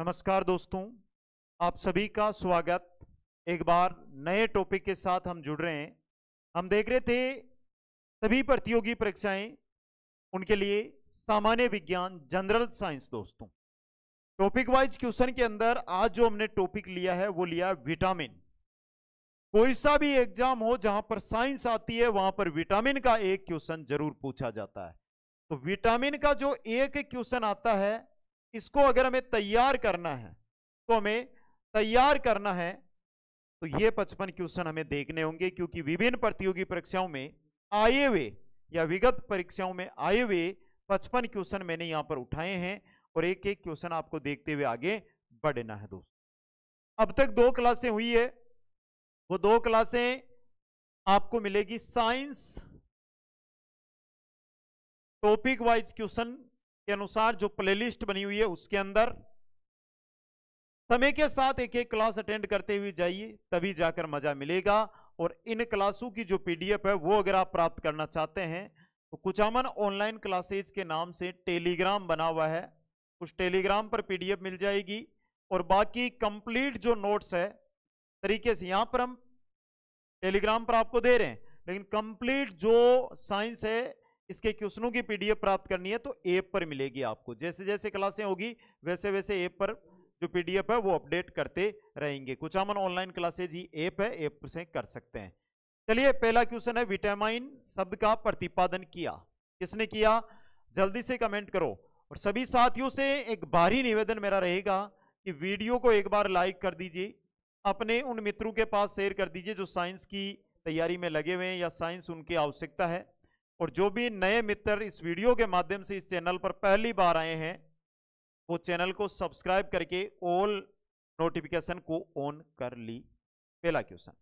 नमस्कार दोस्तों आप सभी का स्वागत एक बार नए टॉपिक के साथ हम जुड़ रहे हैं हम देख रहे थे सभी प्रतियोगी परीक्षाएं उनके लिए सामान्य विज्ञान जनरल साइंस दोस्तों टॉपिक वाइज क्वेश्चन के अंदर आज जो हमने टॉपिक लिया है वो लिया विटामिन कोई सा भी एग्जाम हो जहां पर साइंस आती है वहां पर विटामिन का एक क्वेश्चन जरूर पूछा जाता है तो विटामिन का जो एक क्वेश्चन आता है इसको अगर हमें तैयार करना है तो हमें तैयार करना है तो ये पचपन क्वेश्चन हमें देखने होंगे क्योंकि विभिन्न प्रतियोगी परीक्षाओं में आए हुए या विगत परीक्षाओं में आए हुए पचपन क्वेश्चन मैंने यहां पर उठाए हैं और एक एक क्वेश्चन आपको देखते हुए आगे बढ़ना है दोस्तों अब तक दो क्लासें हुई है वो दो क्लासें आपको मिलेगी साइंस टॉपिक वाइज क्वेश्चन के अनुसार जो प्लेलिस्ट बनी हुई है उसके अंदर समय के साथ एक एक क्लास अटेंड करते हुए जाइए तभी जाकर मजा मिलेगा और इन क्लासों की जो पीडीएफ है वो अगर आप प्राप्त करना चाहते हैं तो कुचामन ऑनलाइन क्लासेज के नाम से टेलीग्राम बना हुआ है उस टेलीग्राम पर पीडीएफ मिल जाएगी और बाकी कंप्लीट जो नोट्स है तरीके से यहाँ पर हम टेलीग्राम पर आपको दे रहे हैं लेकिन कंप्लीट जो साइंस है इसके क्वेश्चनों की पीडीएफ प्राप्त करनी है तो ऐप पर मिलेगी आपको जैसे जैसे क्लासें होगी वैसे वैसे ऐप पर जो पीडीएफ है वो अपडेट करते रहेंगे कुछ अमन ऑनलाइन क्लासेज ही ऐप है ऐप से कर सकते हैं चलिए पहला क्वेश्चन है विटामिन शब्द का प्रतिपादन किया किसने किया जल्दी से कमेंट करो और सभी साथियों से एक भारी निवेदन मेरा रहेगा कि वीडियो को एक बार लाइक कर दीजिए अपने उन मित्रों के पास शेयर कर दीजिए जो साइंस की तैयारी में लगे हुए हैं या साइंस उनकी आवश्यकता है और जो भी नए मित्र इस वीडियो के माध्यम से इस चैनल पर पहली बार आए हैं वो चैनल को सब्सक्राइब करके ऑल नोटिफिकेशन को ऑन कर ली पहला क्वेश्चन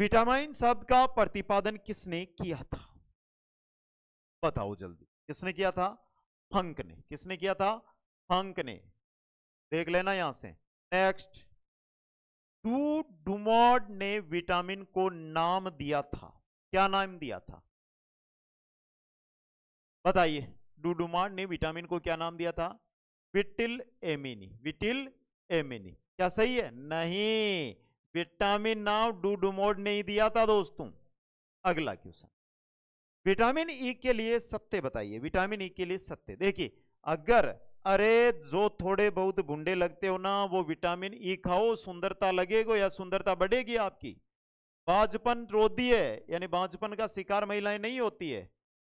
विटामिन शब्द का प्रतिपादन किसने किया था बताओ जल्दी किसने किया था फंक ने किसने किया था फंक ने देख लेना यहां से नेक्स्ट टू डुमोड ने विटामिन को नाम दिया था क्या नाम दिया था बताइए डूडुमा ने विटामिन को क्या नाम दिया था विटिल एमिनी विटिल एमिनी क्या सही है नहीं विटामिन नाम डूडुमोड ने ही दिया था दोस्तों अगला क्वेश्चन विटामिन ई के लिए सत्य बताइए विटामिन ई के लिए सत्य देखिए अगर अरे जो थोड़े बहुत भुंडे लगते हो ना वो विटामिन ई e खाओ सुंदरता लगेगा या सुंदरता बढ़ेगी आपकी बाजपन रोधी है यानी बाजपन का शिकार महिलाएं नहीं होती है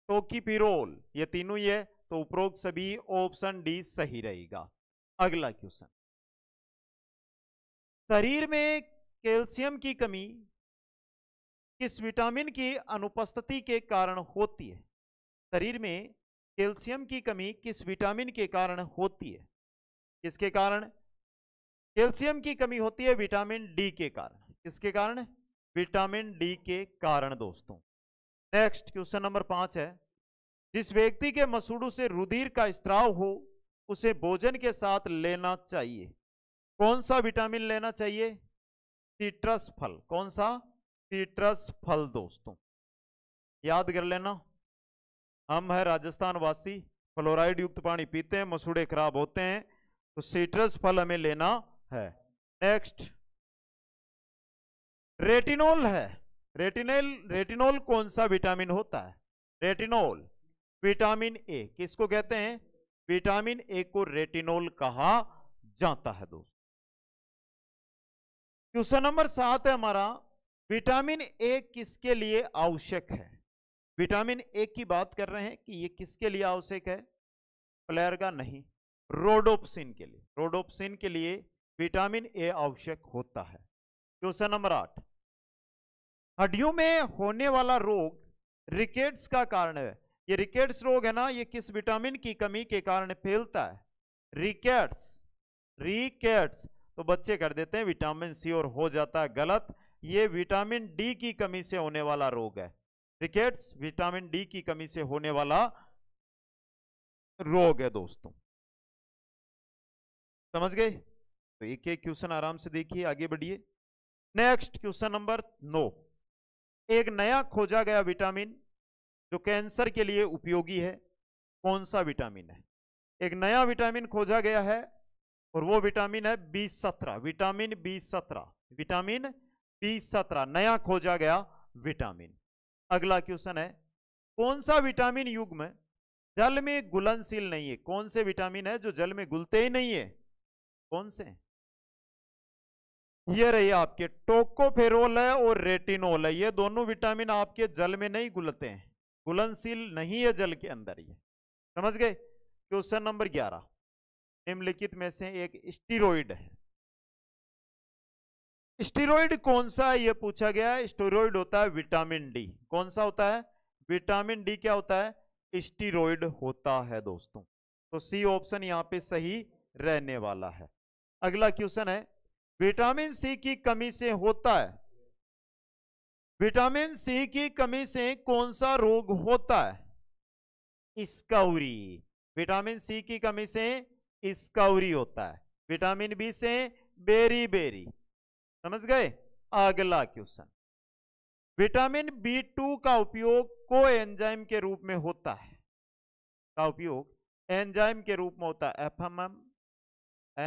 टोकीपिरोल तो ये तीनों ही तो उपरोक्त सभी ऑप्शन डी सही रहेगा अगला क्वेश्चन शरीर में कैल्शियम की कमी किस विटामिन की अनुपस्थिति के कारण होती है शरीर में कैल्शियम की कमी किस विटामिन के कारण होती है किसके कारण कैल्शियम की कमी होती है विटामिन डी के कारण किसके कारण विटामिन डी के कारण दोस्तों नेक्स्ट क्वेश्चन नंबर पांच है जिस व्यक्ति के मसूड़ों से रुधिर का स्त्राव हो उसे भोजन के साथ लेना चाहिए कौन सा विटामिन लेना चाहिए सीट्रस फल कौन सा सीट्रस फल दोस्तों याद कर लेना हम है राजस्थान वासी फ्लोराइड युक्त पानी पीते हैं मसूड़े खराब होते हैं तो सीट्रस फल हमें लेना है नेक्स्ट रेटिनोल है रेटिनल रेटिनोल कौन सा विटामिन होता है रेटिनोल विटामिन ए किसको कहते हैं विटामिन ए को रेटिनोल कहा जाता है दोस्त क्वेश्चन नंबर सात है हमारा विटामिन ए किसके लिए आवश्यक है विटामिन ए की बात कर रहे हैं कि ये किसके लिए आवश्यक है प्लेयर का नहीं रोडोप्सिन के लिए रोडोप्सिन के लिए विटामिन ए आवश्यक होता है क्वेश्चन नंबर आठ हड्डियों में होने वाला रोग रिकेट्स का कारण है ये रिकेट्स रोग है ना ये किस विटामिन की कमी के कारण फैलता है रिकेट्स रिकेट्स तो बच्चे कर देते हैं विटामिन सी और हो जाता है गलत ये विटामिन डी की कमी से होने वाला रोग है रिकेट्स विटामिन डी की कमी से होने वाला रोग है दोस्तों समझ गए तो एक एक क्वेश्चन आराम से देखिए आगे बढ़िए नेक्स्ट क्वेश्चन नंबर नौ एक नया खोजा गया विटामिन जो कैंसर के लिए उपयोगी है कौन सा विटामिन है एक नया विटामिन खोजा गया है और वो विटामिन है बी सत्रह विटामिन बी सत्रह विटामिन बी सत्रह नया खोजा गया विटामिन अगला क्वेश्चन है कौन सा विटामिन युग में जल में गुलनशील नहीं है कौन से विटामिन है जो जल में गुलते ही नहीं है कौन से ये रही आपके टोकोफेरोल है और रेटिनोल है ये दोनों विटामिन आपके जल में नहीं घुलते हैं घुलनशील नहीं है जल के अंदर ये समझ गए क्वेश्चन नंबर ग्यारह निम्नलिखित में से एक स्टीरोइड है स्टीरोइड कौन सा है ये पूछा गया है स्टीरोइड होता है विटामिन डी कौन सा होता है विटामिन डी क्या होता है स्टीरोइड होता है दोस्तों तो सी ऑप्शन यहाँ पे सही रहने वाला है अगला क्वेश्चन है विटामिन सी की कमी से होता है विटामिन सी की कमी से कौन सा रोग होता है स्कौरी विटामिन सी की कमी से स्कौरी होता है विटामिन बी से बेरी बेरी समझ गए अगला क्वेश्चन विटामिन बी टू का उपयोग को एंजाइम के रूप में होता है का उपयोग एंजाइम के रूप में होता है F M M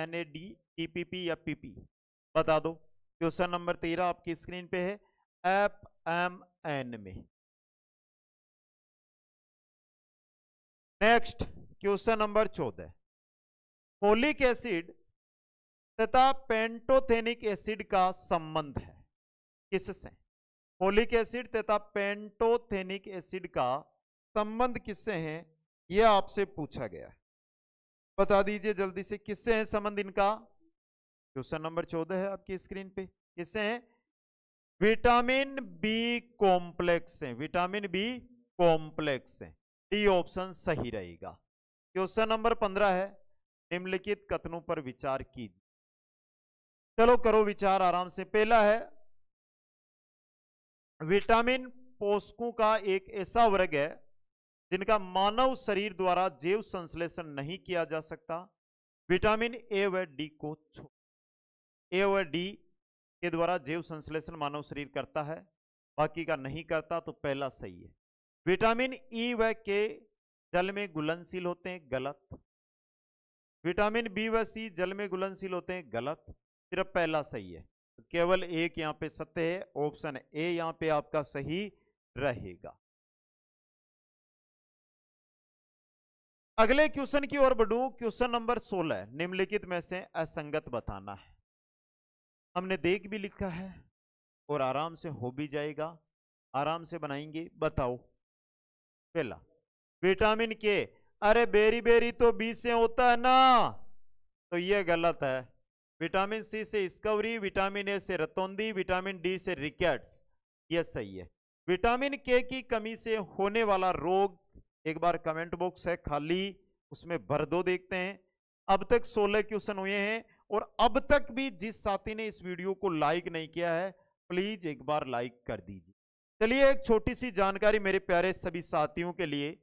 N A D TPP या पीपी बता दो क्वेश्चन नंबर तेरह आपकी स्क्रीन पे है एफ एम एन में नेक्स्ट क्वेश्चन नंबर चौदह फोलिक एसिड तथा पेंटोथेनिक एसिड का संबंध है किससे फोलिक एसिड तथा पेंटोथेनिक एसिड का संबंध किससे है यह आपसे पूछा गया है बता दीजिए जल्दी से किससे है संबंध इनका क्वेश्चन नंबर चौदह है आपकी स्क्रीन पे किससे हैं विटामिन बी कॉम्प्लेक्स है विटामिन बी कॉम्प्लेक्स है डी ऑप्शन सही रहेगा क्वेश्चन नंबर पंद्रह है निम्नलिखित कथनों पर विचार कीजिए चलो करो विचार आराम से पहला है विटामिन पोषकों का एक ऐसा वर्ग है जिनका मानव शरीर द्वारा जैव संश्लेषण नहीं किया जा सकता विटामिन ए व डी को छोड़ ए और डी के द्वारा जैव संश्लेषण मानव शरीर करता है बाकी का नहीं करता तो पहला सही है विटामिन ई e व के जल में गुलनशील होते हैं गलत विटामिन बी व सी जल में गुलनशील होते हैं गलत सिर्फ पहला सही है तो केवल एक यहाँ पे सत्य है ऑप्शन ए यहाँ पे आपका सही रहेगा अगले क्वेश्चन की ओर बढ़ू क्वेश्चन नंबर 16 निम्नलिखित में से असंगत बताना है हमने देख भी लिखा है और आराम से हो भी जाएगा आराम से बनाएंगे बताओ पहला विटामिन के अरे बेरी बेरी तो बी से होता है ना तो यह गलत है विटामिन सी से स्कवरी विटामिन ए से रतौंदी विटामिन डी से रिकेट्स यह सही है विटामिन के की कमी से होने वाला रोग एक बार कमेंट बॉक्स है खाली उसमें भर दो देखते हैं अब तक 16 क्वेश्चन हुए हैं और अब तक भी जिस साथी ने इस वीडियो को लाइक नहीं किया है प्लीज एक बार लाइक कर दीजिए चलिए एक छोटी सी जानकारी मेरे प्यारे सभी साथियों के लिए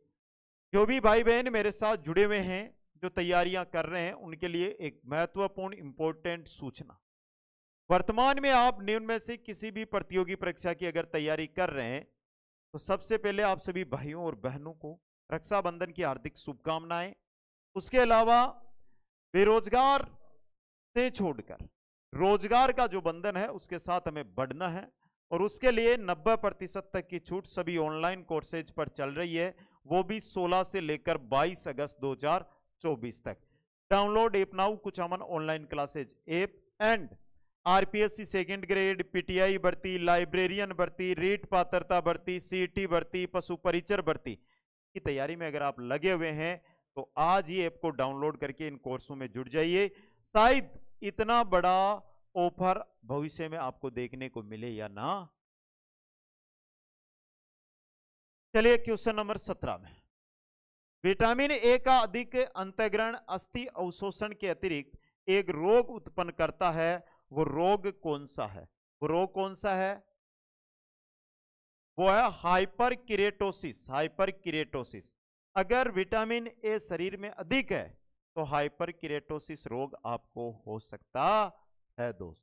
जो भी भाई बहन मेरे साथ जुड़े हुए हैं जो तैयारियां कर रहे हैं उनके लिए एक महत्वपूर्ण इंपॉर्टेंट सूचना वर्तमान में आप निम्न में से किसी भी प्रतियोगी परीक्षा की अगर तैयारी कर रहे हैं तो सबसे पहले आप सभी भाइयों और बहनों को रक्षाबंधन की हार्दिक शुभकामनाएं उसके अलावा बेरोजगार से छोड़कर रोजगार का जो बंधन है उसके साथ हमें बढ़ना है और उसके लिए 90 प्रतिशत तक की छूट सभी ऑनलाइन कोर्सेज पर चल रही है वो भी 16 से लेकर 22 अगस्त 2024 तक डाउनलोड एप नाउ कुछ Aman online classes app and RPSC second grade PTI भर्ती लाइब्रेरियन भर्ती रीट पात्रता भर्ती सीटी भर्ती पशु परिचर भर्ती की तैयारी में अगर आप लगे हुए हैं तो आज ही ऐप को डाउनलोड करके इन कोर्सों में जुड़ जाइए शायद इतना बड़ा ऑफर भविष्य में आपको देखने को मिले या ना चलिए क्वेश्चन नंबर सत्रह में विटामिन ए का अधिक अंतग्रहण अस्थि अवशोषण के अतिरिक्त एक रोग उत्पन्न करता है वो रोग कौन सा है वो रोग कौन सा है वो है हाइपर किरेटोसिस हाइपर किरेटोसिस अगर विटामिन ए शरीर में अधिक है तो हाइपर किरेटोसिस रोग आपको हो सकता है दोस्त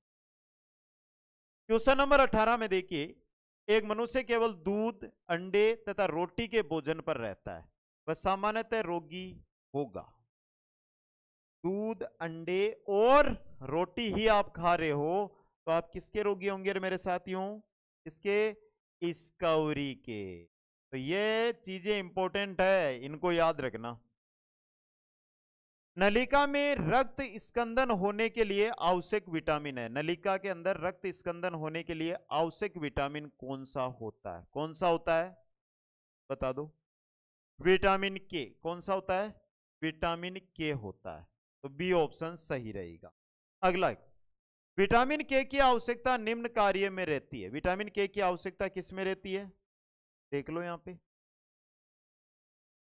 क्वेश्चन नंबर 18 में देखिए एक मनुष्य केवल दूध अंडे तथा रोटी के भोजन पर रहता है वह सामान्यतः रोगी होगा दूध अंडे और रोटी ही आप खा रहे हो तो आप किसके रोगी होंगे मेरे साथियों इसके इस्कवरी के तो ये चीजें इंपॉर्टेंट है इनको याद रखना नलिका में रक्त स्कंदन होने के लिए आवश्यक विटामिन है नलिका के अंदर रक्त स्कंदन होने के लिए आवश्यक विटामिन कौन सा होता है कौन सा होता है बता दो विटामिन के कौन सा होता है विटामिन के होता है तो बी ऑप्शन सही रहेगा अगला विटामिन के की आवश्यकता निम्न कार्य में रहती है विटामिन के की आवश्यकता किस में रहती है देख लो यहाँ पे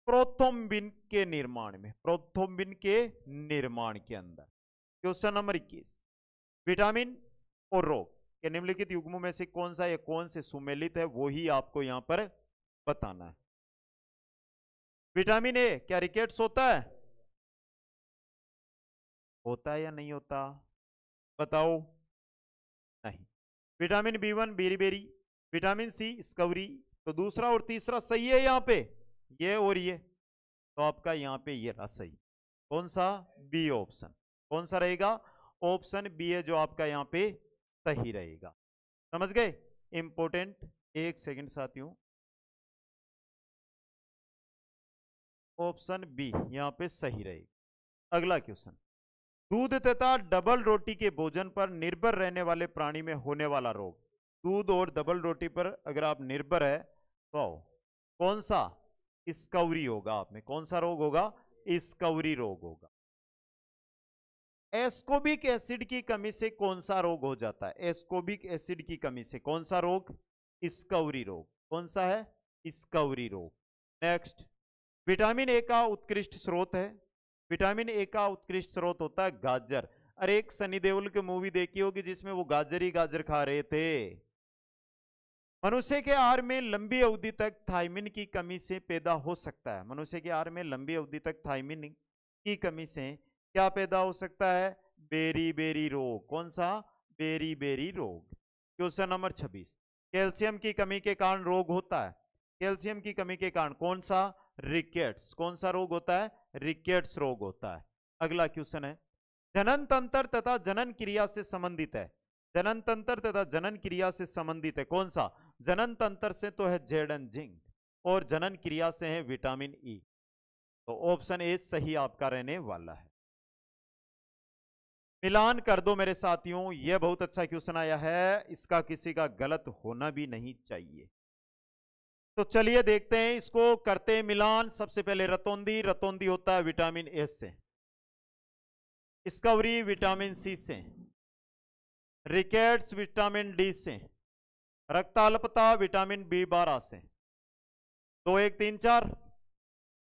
प्रोथोम्बिन के निर्माण में प्रोथोम्बिन के निर्माण के अंदर क्वेश्चन नंबर इक्कीस विटामिन और रोग के निम्नलिखित युग्मों में से कौन सा या कौन से सुमेलित है वो ही आपको यहां पर बताना है विटामिन ए क्या रिकेट्स होता है होता है या नहीं होता बताओ नहीं vitamin B one beriberi vitamin C scurvy तो दूसरा और तीसरा सही है यहां पे ये और ये तो आपका यहाँ पे ये रहा सही कौन सा बी ऑप्शन कौन सा रहेगा ऑप्शन बी है जो आपका यहाँ पे सही रहेगा समझ गए इंपोर्टेंट एक सेकंड साथियों ऑप्शन बी यहाँ पे सही रहेगा अगला क्वेश्चन दूध तथा डबल रोटी के भोजन पर निर्भर रहने वाले प्राणी में होने वाला रोग दूध और डबल रोटी पर अगर आप निर्भर है तो कौन सा स्कवरी होगा आप में कौन सा रोग होगा स्कवरी रोग होगा एस्कोबिक एसिड की कमी से कौन सा रोग हो जाता है एस्कोबिक एसिड की कमी से कौन सा रोग स्कवरी रोग कौन सा है स्कवरी रोग नेक्स्ट विटामिन ए का उत्कृष्ट स्रोत है विटामिन ए का उत्कृष्ट स्रोत होता है गाजर अरे एक सनी देओल की मूवी देखी होगी जिसमें वो गाजर ही गाजर खा रहे थे मनुष्य के आहार में लंबी अवधि तक थायमिन की कमी से पैदा हो सकता है मनुष्य के आहार में लंबी अवधि तक थायमिन की कमी से क्या पैदा हो सकता है बेरी बेरी रोग कौन सा बेरी बेरी रोग क्वेश्चन नंबर छब्बीस कैल्शियम की कमी के कारण रोग होता है कैल्शियम की कमी के कारण कौन सा रिकेट्स कौन सा रोग होता है रिकेट्स रोग होता है अगला क्वेश्चन है जनन तंत्र तथा जनन क्रिया से संबंधित है जनन तंत्र तथा जनन क्रिया से संबंधित है कौन सा जनन तंत्र से तो है जेड एन जिंक और जनन क्रिया से है विटामिन ई e. तो ऑप्शन ए सही आपका रहने वाला है मिलान कर दो मेरे साथियों यह बहुत अच्छा क्वेश्चन आया है इसका किसी का गलत होना भी नहीं चाहिए तो चलिए देखते हैं इसको करते हैं मिलान सबसे पहले रतौंदी रतौंदी होता है विटामिन ए से स्कवरी विटामिन सी से रिकेट्स विटामिन डी से रक्ताल्पता विटामिन बी बारह से दो एक तीन चार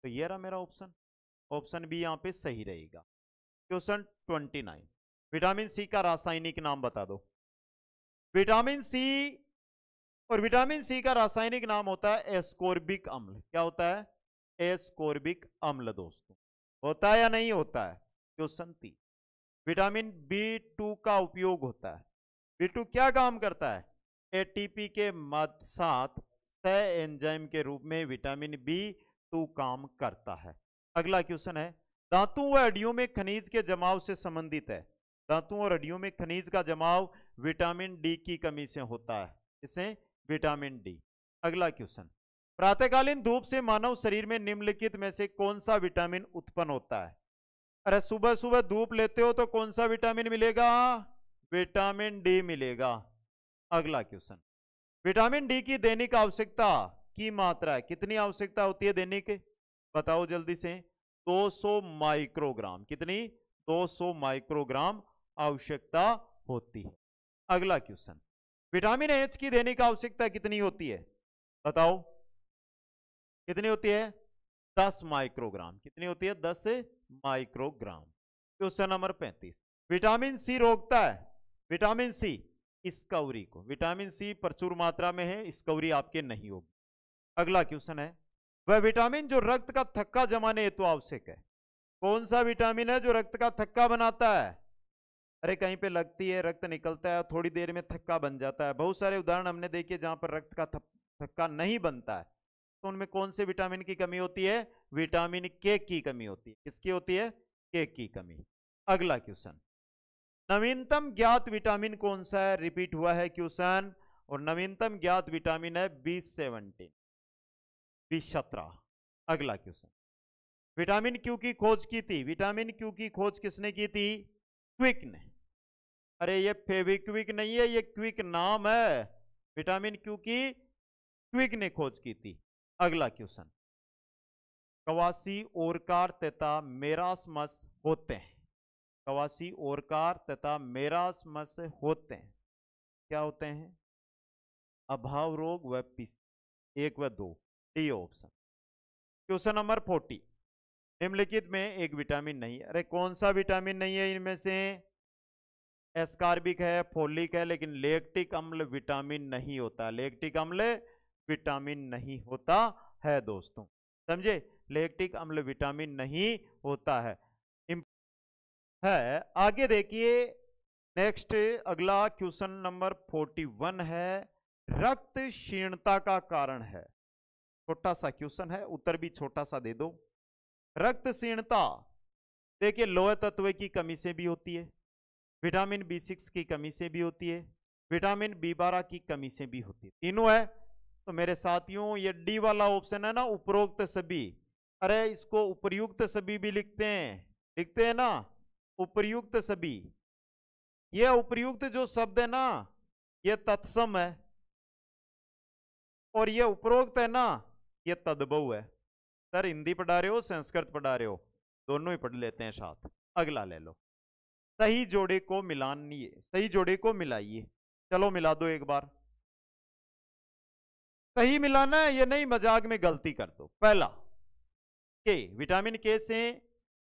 तो ये रहा मेरा ऑप्शन ऑप्शन बी यहां पे सही रहेगा question twenty nine vitamin C का रासायनिक नाम बता दो विटामिन सी और विटामिन सी का रासायनिक नाम होता है एस्कोर्बिक अम्ल क्या होता है एस्कोर्बिक अम्ल दोस्तों होता है या नहीं होता है क्वेश्चन तीन विटामिन बी टू का उपयोग होता है बी टू क्या काम करता है एटीपी के मद साथ सह एंजाइम के रूप में विटामिन बी टू काम करता है अगला क्वेश्चन है दांतों व हड्डियों में खनिज के जमाव से संबंधित है दांतों और हड्डियों में खनिज का जमाव विटामिन डी की कमी से होता है इसे विटामिन डी अगला क्वेश्चन प्रातःकालीन धूप से मानव शरीर में निम्नलिखित में से कौन सा विटामिन उत्पन्न होता है अरे सुबह सुबह धूप लेते हो तो कौन सा विटामिन मिलेगा विटामिन डी मिलेगा अगला क्वेश्चन विटामिन डी की दैनिक आवश्यकता की मात्रा है कितनी आवश्यकता होती है दैनिक बताओ जल्दी से 200 माइक्रोग्राम कितनी 200 माइक्रोग्राम आवश्यकता होती है अगला क्वेश्चन विटामिन एच की दैनिक आवश्यकता कितनी होती है बताओ कितनी होती है 10 माइक्रोग्राम कितनी होती है 10 microgram question number 35 vitamin C रोकता है विटामिन सी स्कवरी को विटामिन सी प्रचुर मात्रा में है स्कवरी आपके नहीं होगी अगला क्वेश्चन है वह विटामिन जो रक्त का थक्का जमाने हेतु तो आवश्यक है कौन सा विटामिन है जो रक्त का थक्का बनाता है अरे कहीं पे लगती है रक्त निकलता है थोड़ी देर में थक्का बन जाता है बहुत सारे उदाहरण हमने देखे जहां पर रक्त का थक्का नहीं बनता है तो उनमें कौन से विटामिन की कमी होती है विटामिन के की कमी होती है किसकी होती है के की कमी अगला क्वेश्चन नवीनतम ज्ञात विटामिन कौन सा है रिपीट हुआ है क्वेश्चन और नवीनतम ज्ञात विटामिन है बी सेवनटीन बी सत्रह अगला क्वेश्चन विटामिन क्यू की खोज की थी विटामिन क्यू की खोज किसने की थी क्विक ने अरे ये फेविक्विक नहीं है ये क्विक नाम है विटामिन क्यू की क्विक ने खोज की थी अगला क्वेश्चन कवासी और तेता मेरासमस होते हैं कवासी ओरकार तथा मेरास मस होते हैं क्या होते हैं अभाव रोग व पिस एक व दो D option question number forty निम्नलिखित में एक विटामिन नहीं है अरे कौन सा विटामिन नहीं है इनमें से एस्कार्बिक है फोलिक है लेकिन लेक्टिक अम्ल विटामिन नहीं होता लेक्टिक अम्ल विटामिन नहीं होता है दोस्तों समझे लेक्टिक अम्ल विटामिन नहीं होता है है आगे देखिए नेक्स्ट अगला क्वेश्चन नंबर 41 है रक्त क्षीणता का कारण है छोटा सा क्वेश्चन है उत्तर भी छोटा सा दे दो रक्त क्षीणता देखिए लोह तत्व की कमी से भी होती है विटामिन बी सिक्स की कमी से भी होती है विटामिन बी बारह की कमी से भी होती है तीनों है तो मेरे साथियों ये डी वाला ऑप्शन है ना उपरोक्त सभी अरे इसको उपयुक्त सभी भी लिखते हैं लिखते हैं ना उपयुक्त सभी यह उपयुक्त जो शब्द है ना यह तत्सम है और यह उपरोक्त है ना यह तदबहु है सर हिंदी पढ़ा रहे हो संस्कृत पढ़ा रहे हो दोनों ही पढ़ लेते हैं साथ अगला ले लो सही जोड़े को मिलानिए सही जोड़े को मिलाइए चलो मिला दो एक बार सही मिलाना है ये नहीं मजाक में गलती कर दो पहला के विटामिन के से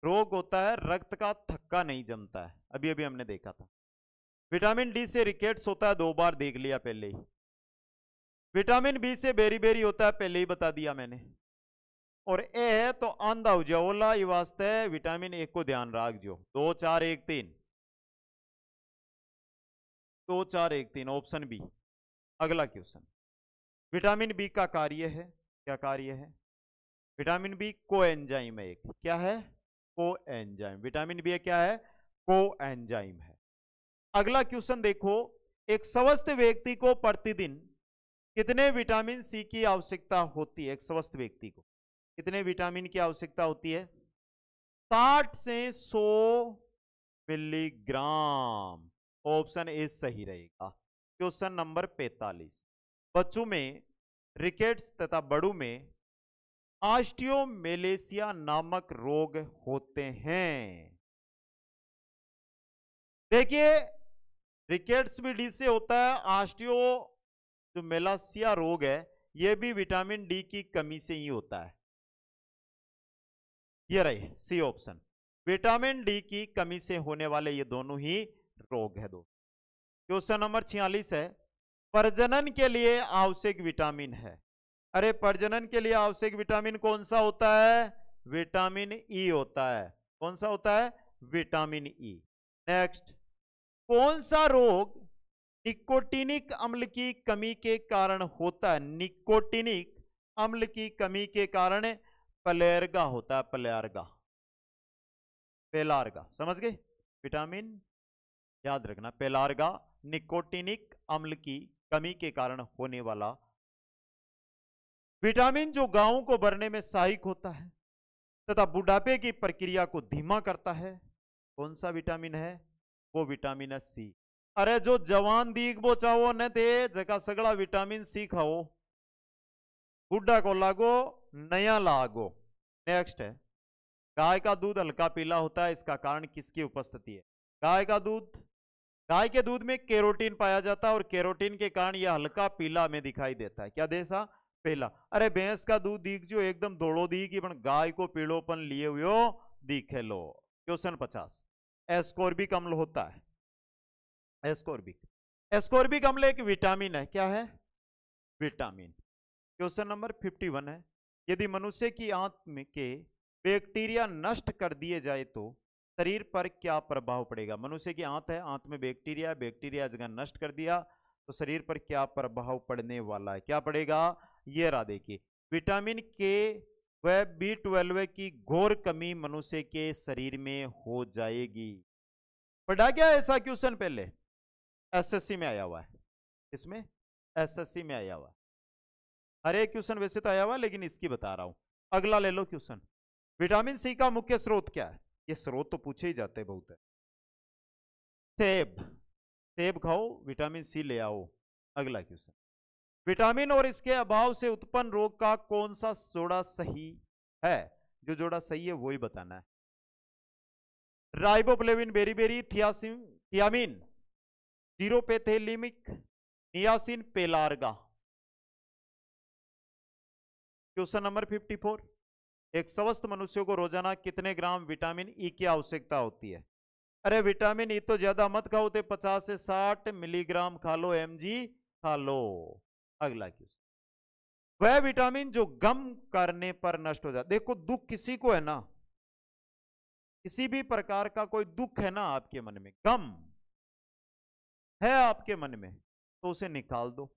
रोग होता है रक्त का थक्का नहीं जमता है अभी अभी हमने देखा था विटामिन डी से रिकेट्स होता है दो बार देख लिया पहले ही विटामिन बी से बेरी बेरी होता है पहले ही बता दिया मैंने और ए है तो आंधा उजाओला ये वास्ते विटामिन ए को ध्यान रख जो दो चार एक तीन दो चार एक तीन ऑप्शन बी अगला क्वेश्चन विटामिन बी का कार्य है क्या कार्य है विटामिन बी को एंजाइम है एक क्या है को एंजाइम विटामिन बी क्या है को एंजाइम है अगला क्वेश्चन देखो एक स्वस्थ व्यक्ति को प्रतिदिन कितने विटामिन सी की आवश्यकता होती है एक स्वस्थ व्यक्ति को कितने विटामिन की आवश्यकता होती है साठ से सौ मिलीग्राम ऑप्शन ए सही रहेगा क्वेश्चन नंबर 45 बच्चों में रिकेट्स तथा बड़ों में ऑस्टियोमेलेसिया नामक रोग होते हैं देखिए रिकेट्स भी डी से होता है आस्टियो जो मेलासिया रोग है यह भी विटामिन डी की कमी से ही होता है ये रही सी ऑप्शन विटामिन डी की कमी से होने वाले ये दोनों ही रोग है दो क्वेश्चन नंबर छियालीस है प्रजनन के लिए आवश्यक विटामिन है अरे प्रजनन के लिए आवश्यक विटामिन कौन सा होता है विटामिन ई e होता है कौन सा होता है विटामिन ई e. नेक्स्ट कौन सा रोग निकोटिनिक अम्ल की कमी के कारण होता है निकोटिनिक अम्ल की कमी के कारण पलेरगा होता है पलेरगा पेलारगा समझ गए विटामिन याद रखना पेलारगा निकोटिनिक अम्ल की कमी के कारण होने वाला विटामिन जो गांवों को भरने में सहायक होता है तथा बुढ़ापे की प्रक्रिया को धीमा करता है कौन सा विटामिन है वो विटामिन है सी अरे जो जवान दीख बो चाहो न ते जगह सगड़ा विटामिन सी खाओ बुढ़ा को लागो नया लागो नेक्स्ट है गाय का दूध हल्का पीला होता है इसका कारण किसकी उपस्थिति है गाय का दूध गाय के दूध में केरोटीन पाया जाता है और केरोटीन के कारण यह हल्का पीला में दिखाई देता है क्या देसा पेला अरे भैंस का दूध दीख जो एकदम दौड़ो दी कि गाय को पीड़ोपन लिए हुए दिखे लो क्वेश्चन पचास एस्कोर्बिक अम्ल होता है एस्कोर्बिक एस्कोर्बिक अम्ल एक विटामिन है क्या है विटामिन क्वेश्चन नंबर 51 है यदि मनुष्य की आंत में के बैक्टीरिया नष्ट कर दिए जाए तो शरीर पर क्या प्रभाव पड़ेगा मनुष्य की आंत है आंत में बैक्टीरिया बैक्टीरिया जगह नष्ट कर दिया तो शरीर पर क्या प्रभाव पड़ने वाला है क्या पड़ेगा ये रहा देखिए विटामिन के व बी ट्वेल्व की घोर कमी मनुष्य के शरीर में हो जाएगी पढ़ा गया ऐसा क्वेश्चन पहले एसएससी में आया हुआ है इसमें एसएससी में आया हुआ हर एक क्वेश्चन वैसे तो आया हुआ लेकिन इसकी बता रहा हूं अगला ले लो क्वेश्चन विटामिन सी का मुख्य स्रोत क्या है ये स्रोत तो पूछे ही जाते बहुत है सेब सेब खाओ विटामिन सी ले आओ अगला क्वेश्चन विटामिन और इसके अभाव से उत्पन्न रोग का कौन सा जोड़ा सही है जो जोड़ा सही है वो ही बताना है riboflavin beriberi thiamine xerophthalmia niacin pellagra question number 54 एक स्वस्थ मनुष्य को रोजाना कितने ग्राम विटामिन ई e की आवश्यकता होती है अरे विटामिन ई e तो ज्यादा मत खाओ थे 50 से 60 मिलीग्राम खा लो एम खा लो अगला क्वेश्चन वह विटामिन जो गम करने पर नष्ट हो जाता देखो दुख किसी को है ना किसी भी प्रकार का कोई दुख है ना आपके मन में गम है आपके मन में तो उसे निकाल दो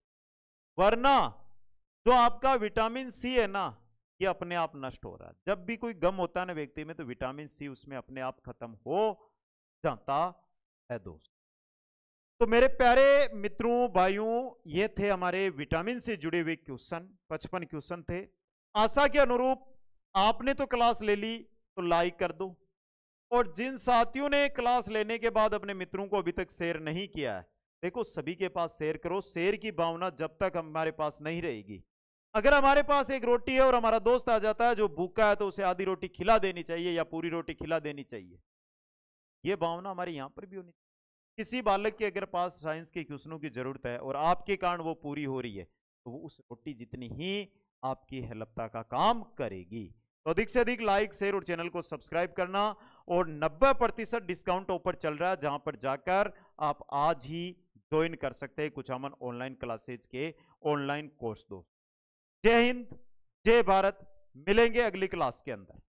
वरना जो आपका विटामिन सी है ना ये अपने आप नष्ट हो रहा है जब भी कोई गम होता है ना व्यक्ति में तो विटामिन सी उसमें अपने आप खत्म हो जाता है दोस्त तो मेरे प्यारे मित्रों भाइयों ये थे हमारे विटामिन से जुड़े हुए क्वेश्चन पचपन क्वेश्चन थे आशा के अनुरूप आपने तो क्लास ले ली तो लाइक कर दो और जिन साथियों ने क्लास लेने के बाद अपने मित्रों को अभी तक शेयर नहीं किया है देखो सभी के पास शेयर करो शेयर की भावना जब तक हमारे पास नहीं रहेगी अगर हमारे पास एक रोटी है और हमारा दोस्त आ जाता है जो भूखा है तो उसे आधी रोटी खिला देनी चाहिए या पूरी रोटी खिला देनी चाहिए यह भावना हमारे यहां पर भी होनी चाहिए किसी बालक के अगर पास साइंस के क्वेश्चनों की जरूरत है और आपके कारण वो पूरी हो रही है तो वो उस रोटी जितनी ही आपकी हेल्पता का काम करेगी तो अधिक से अधिक लाइक शेयर और चैनल को सब्सक्राइब करना और 90 प्रतिशत डिस्काउंट ऊपर चल रहा है जहां पर जाकर आप आज ही ज्वाइन कर सकते हैं कुछ अमन ऑनलाइन क्लासेज के ऑनलाइन कोर्स दो जय हिंद जय भारत मिलेंगे अगली क्लास के अंदर